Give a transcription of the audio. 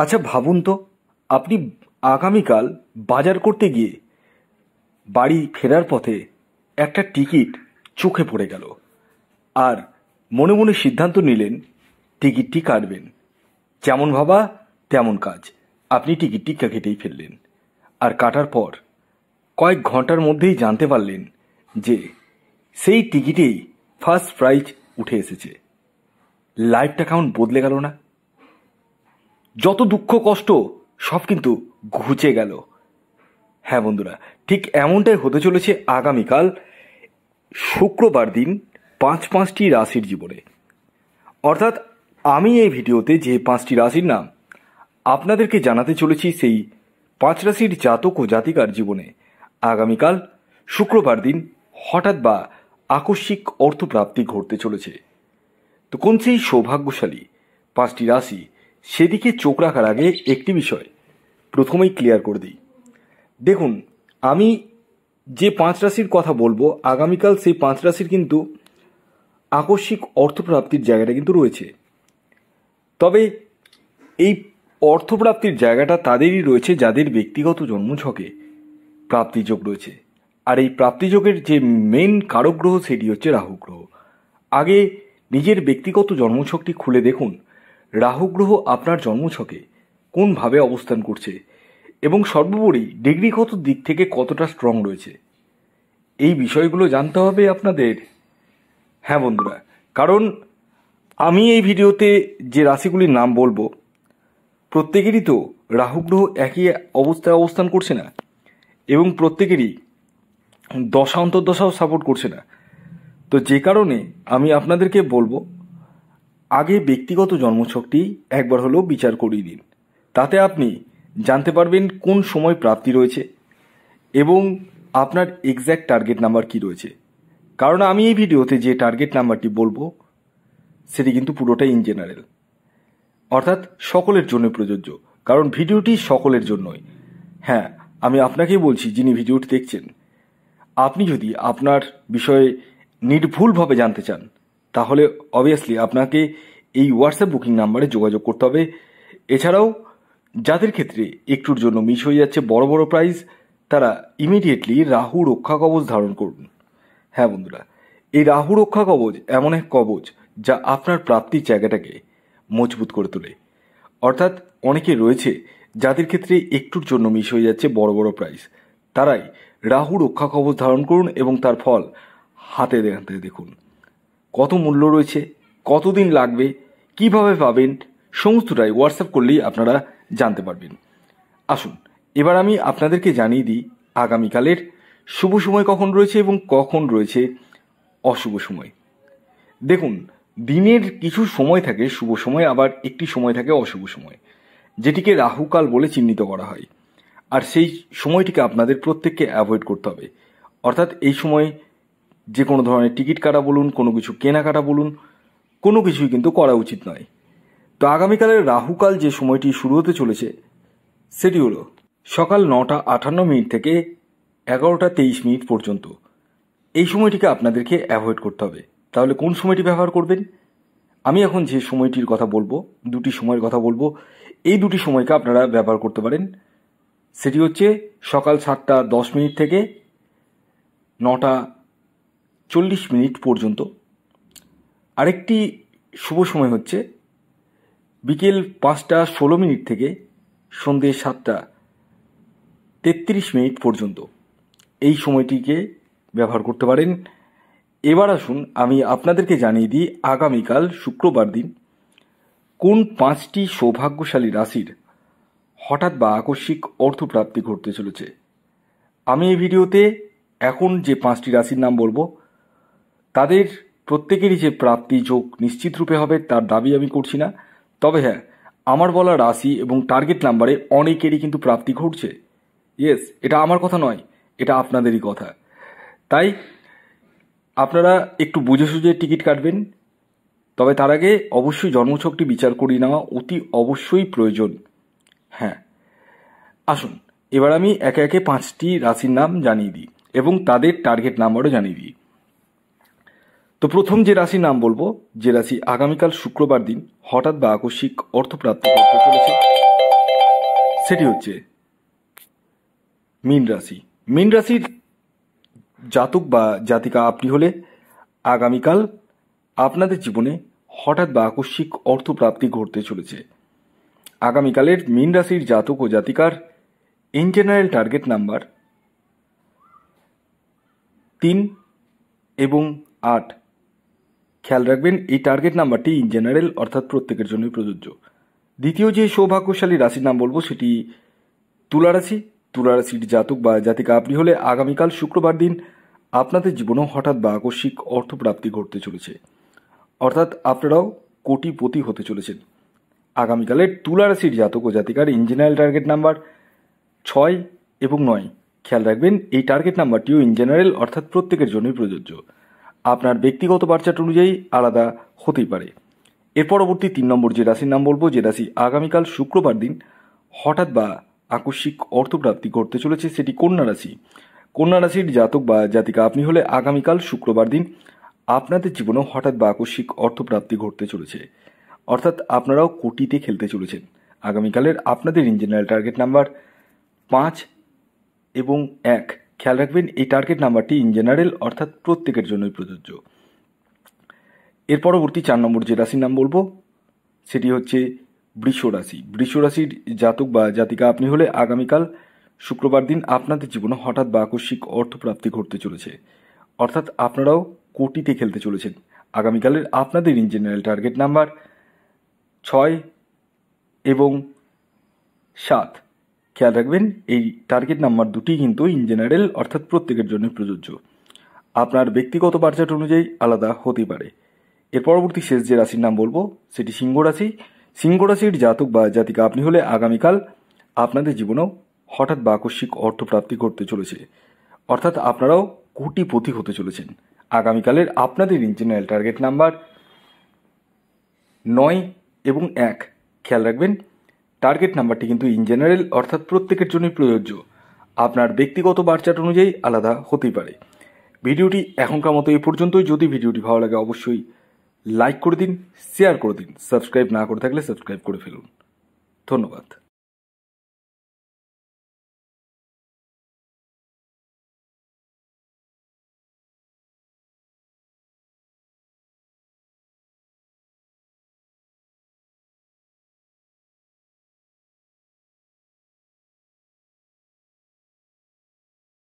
আচ্ছা ভাবুন তো আপনি আগামীকাল বাজার করতে গিয়ে বাড়ি ফেরার পথে একটা টিকিট চোখে পড়ে গেল আর মনে মনে সিদ্ধান্ত নিলেন টিকিটটি কাটবেন যেমন ভাবা তেমন কাজ আপনি টিকিটটি কেটেই ফেললেন আর কাটার পর কয়েক ঘন্টার মধ্যেই জানতে পারলেন যে সেই টিকিটেই ফার্স্ট প্রাইজ উঠে এসেছে লাইফটা কেমন বদলে গেল না যত দুঃখ কষ্ট সব কিন্তু ঘুচে গেল হ্যাঁ বন্ধুরা ঠিক এমনটাই হতে চলেছে আগামীকাল শুক্রবার দিন পাঁচ পাঁচটি রাশির জীবনে অর্থাৎ আমি এই ভিডিওতে যে পাঁচটি রাশির নাম আপনাদেরকে জানাতে চলেছি সেই পাঁচ রাশির জাতক ও জাতিকার জীবনে আগামীকাল শুক্রবার দিন হঠাৎ বা আকস্মিক অর্থপ্রাপ্তি ঘটতে চলেছে তো কোন সেই সৌভাগ্যশালী পাঁচটি রাশি সেদিকে চোখ রাখার আগে একটি বিষয় প্রথমেই ক্লিয়ার করে দিই দেখুন আমি যে পাঁচ রাশির কথা বলবো আগামীকাল সেই পাঁচ রাশির কিন্তু আকস্মিক অর্থপ্রাপ্তির জায়গাটা কিন্তু রয়েছে তবে এই অর্থপ্রাপ্তির জায়গাটা তাদেরই রয়েছে যাদের ব্যক্তিগত জন্মছকে প্রাপ্তিযোগ রয়েছে আর এই প্রাপ্তিযোগের যে মেন কারক গ্রহ সেটি হচ্ছে রাহু গ্রহ আগে নিজের ব্যক্তিগত জন্মছকটি খুলে দেখুন রাহু গ্রহ আপনার জন্মছকে কোনভাবে অবস্থান করছে এবং সর্বোপরি ডিগ্রিগত দিক থেকে কতটা স্ট্রং রয়েছে এই বিষয়গুলো জানতে হবে আপনাদের হ্যাঁ বন্ধুরা কারণ আমি এই ভিডিওতে যে রাশিগুলির নাম বলবো প্রত্যেকেরই তো রাহুগ্রহ একই অবস্থায় অবস্থান করছে না এবং প্রত্যেকেরই দশা অন্তর্দশাও সাপোর্ট করছে না তো যে কারণে আমি আপনাদেরকে বলবো আগে ব্যক্তিগত জন্মছকটি একবার হলেও বিচার করিয়ে দিন তাতে আপনি জানতে পারবেন কোন সময় প্রাপ্তি রয়েছে এবং আপনার এক্স্যাক্ট টার্গেট নাম্বার কি রয়েছে কারণ আমি এই ভিডিওতে যে টার্গেট নাম্বারটি বলবো সেটি কিন্তু পুরোটাই ইন জেনারেল অর্থাৎ সকলের জন্য প্রযোজ্য কারণ ভিডিওটি সকলের জন্যই হ্যাঁ আমি আপনাকেই বলছি যিনি ভিডিওটি দেখছেন আপনি যদি আপনার বিষয়ে নির্ভুলভাবে জানতে চান তাহলে অবভিয়াসলি আপনাকে এই হোয়াটসঅ্যাপ বুকিং নাম্বারে যোগাযোগ করতে হবে এছাড়াও যাদের ক্ষেত্রে একটুর জন্য মিস হয়ে যাচ্ছে বড় বড় প্রাইজ তারা ইমিডিয়েটলি রাহু রক্ষা কবচ ধারণ করুন হ্যাঁ বন্ধুরা এই রাহু রক্ষা কবচ এমন এক কবচ যা আপনার প্রাপ্তির জায়গাটাকে মজবুত করে তোলে অর্থাৎ অনেকে রয়েছে যাদের ক্ষেত্রে একটুর জন্য মিস হয়ে যাচ্ছে বড় বড় প্রাইজ তারাই রাহু রক্ষা কবচ ধারণ করুন এবং তার ফল হাতে হাতে দেখুন কত মূল্য রয়েছে কতদিন লাগবে কিভাবে পাবেন সমস্তটাই হোয়াটসঅ্যাপ করলেই আপনারা জানতে পারবেন আসুন এবার আমি আপনাদেরকে জানিয়ে দিই আগামীকালের শুভ সময় কখন রয়েছে এবং কখন রয়েছে অশুভ সময় দেখুন দিনের কিছু সময় থাকে শুভ সময় আবার একটি সময় থাকে অশুভ সময় যেটিকে রাহুকাল বলে চিহ্নিত করা হয় আর সেই সময়টিকে আপনাদের প্রত্যেককে অ্যাভয়েড করতে হবে অর্থাৎ এই সময় যে কোনো ধরনের টিকিট কাটা বলুন কোনো কিছু কেনাকাটা বলুন কোনো কিছুই কিন্তু করা উচিত নয় তো আগামীকালের রাহুকাল যে সময়টি শুরু হতে চলেছে সেটি হলো সকাল নটা আটান্ন মিনিট থেকে এগারোটা তেইশ মিনিট পর্যন্ত এই সময়টিকে আপনাদেরকে অ্যাভয়েড করতে হবে তাহলে কোন সময়টি ব্যবহার করবেন আমি এখন যে সময়টির কথা বলবো দুটি সময়ের কথা বলবো এই দুটি সময়কে আপনারা ব্যবহার করতে পারেন সেটি হচ্ছে সকাল সাতটা দশ মিনিট থেকে নটা চল্লিশ মিনিট পর্যন্ত আরেকটি শুভ সময় হচ্ছে বিকেল পাঁচটা ষোলো মিনিট থেকে সন্ধ্যে সাতটা তেত্রিশ মিনিট পর্যন্ত এই সময়টিকে ব্যবহার করতে পারেন এবার আসুন আমি আপনাদেরকে জানিয়ে দিই আগামীকাল শুক্রবার দিন কোন পাঁচটি সৌভাগ্যশালী রাশির হঠাৎ বা আকস্মিক অর্থপ্রাপ্তি ঘটতে চলেছে আমি এই ভিডিওতে এখন যে পাঁচটি রাশির নাম বলবো তাদের প্রত্যেকেরই যে প্রাপ্তি যোগ নিশ্চিত রূপে হবে তার দাবি আমি করছি না তবে হ্যাঁ আমার বলা রাশি এবং টার্গেট নাম্বারে অনেকেরই কিন্তু প্রাপ্তি ঘটছে ইয়েস এটা আমার কথা নয় এটা আপনাদেরই কথা তাই আপনারা একটু বুঝে সুঝে টিকিট কাটবেন তবে তার আগে অবশ্যই জন্মছকটি বিচার করিয়ে নেওয়া অতি অবশ্যই প্রয়োজন হ্যাঁ আসুন এবার আমি একে একে পাঁচটি রাশির নাম জানিয়ে দিই এবং তাদের টার্গেট নাম্বারও জানিয়ে দিই তো প্রথম যে রাশি নাম বলবো যে রাশি আগামীকাল শুক্রবার দিন হঠাৎ বা আকস্মিক অর্থপ্রাপ্তি করতে চলেছে সেটি হচ্ছে মীন রাশি মীন রাশির জাতক বা জাতিকা আপনি হলে আগামীকাল আপনাদের জীবনে হঠাৎ বা আকস্মিক অর্থপ্রাপ্তি ঘটতে চলেছে আগামীকালের মীন রাশির জাতক ও জাতিকার ইন জেনারেল টার্গেট নাম্বার তিন এবং আট খেয়াল রাখবেন এই টার্গেট নাম্বারটি ইন জেনারেল অর্থাৎ প্রত্যেকের জন্যই প্রযোজ্য দ্বিতীয় যে সৌভাগ্যশালী রাশির নাম বলবো সেটি তুলারাশি তুলারাশির জাতক বা জাতিকা আপনি হলে আগামীকাল শুক্রবার দিন আপনাদের জীবনেও হঠাৎ বা আকস্মিক অর্থপ্রাপ্তি ঘটতে চলেছে অর্থাৎ আপনারাও কোটিপতি হতে চলেছেন আগামীকালের তুলারাশির জাতক ও জাতিকার ইঞ্জিনিয়ারিং টার্গেট নাম্বার ছয় এবং নয় খেয়াল রাখবেন এই টার্গেট নাম্বারটিও ইন জেনারেল অর্থাৎ প্রত্যেকের জন্যই প্রযোজ্য আপনার ব্যক্তিগত বার্চাট অনুযায়ী আলাদা হতেই পারে এর পরবর্তী তিন নম্বর যে রাশির নাম বলবো যে রাশি আগামীকাল শুক্রবার দিন হঠাৎ বা আকস্মিক অর্থপ্রাপ্তি ঘটতে চলেছে সেটি কন্যা রাশি কন্যা রাশির জাতক বা জাতিকা আপনি হলে আগামীকাল শুক্রবার দিন আপনাদের জীবনেও হঠাৎ বা আকস্মিক অর্থপ্রাপ্তি ঘটতে চলেছে অর্থাৎ আপনারাও কোটিতে খেলতে চলেছেন আগামীকালের আপনাদের ইঞ্জিনিয়ার টার্গেট নাম্বার পাঁচ এবং এক খেয়াল রাখবেন এই টার্গেট নাম্বারটি ইন জেনারেল অর্থাৎ প্রত্যেকের জন্যই প্রযোজ্য এর পরবর্তী চার নম্বর যে রাশির নাম বলবো সেটি হচ্ছে বৃষ রাশি বৃষ রাশির জাতক বা জাতিকা আপনি হলে আগামীকাল শুক্রবার দিন আপনাদের জীবনে হঠাৎ বা আকস্মিক অর্থপ্রাপ্তি ঘটতে চলেছে অর্থাৎ আপনারাও কোটিতে খেলতে চলেছেন আগামীকালের আপনাদের ইন জেনারেল টার্গেট নাম্বার ছয় এবং সাত খেয়াল রাখবেন এই টার্গেট নাম্বার দুটি কিন্তু ইন জেনারেল অর্থাৎ প্রত্যেকের জন্য প্রযোজ্য আপনার ব্যক্তিগত বাজেট অনুযায়ী আলাদা হতে পারে এর পরবর্তী শেষ যে রাশির নাম বলবো সেটি সিংহ রাশি সিংহ রাশির জাতক বা জাতিকা আপনি হলে আগামীকাল আপনাদের জীবনেও হঠাৎ বা আকস্মিক অর্থপ্রাপ্তি ঘটতে চলেছে অর্থাৎ আপনারাও কোটিপতি হতে চলেছেন আগামীকালের আপনাদের ইঞ্জিনিয়ার টার্গেট নাম্বার নয় এবং এক খেয়াল রাখবেন টার্গেট নাম্বারটি কিন্তু ইন জেনারেল অর্থাৎ প্রত্যেকের জন্যই প্রযোজ্য আপনার ব্যক্তিগত বার্চাট অনুযায়ী আলাদা হতেই পারে ভিডিওটি এখনকার মতো এ পর্যন্তই যদি ভিডিওটি ভালো লাগে অবশ্যই লাইক করে দিন শেয়ার করে দিন সাবস্ক্রাইব না করে থাকলে সাবস্ক্রাইব করে ফেলুন ধন্যবাদ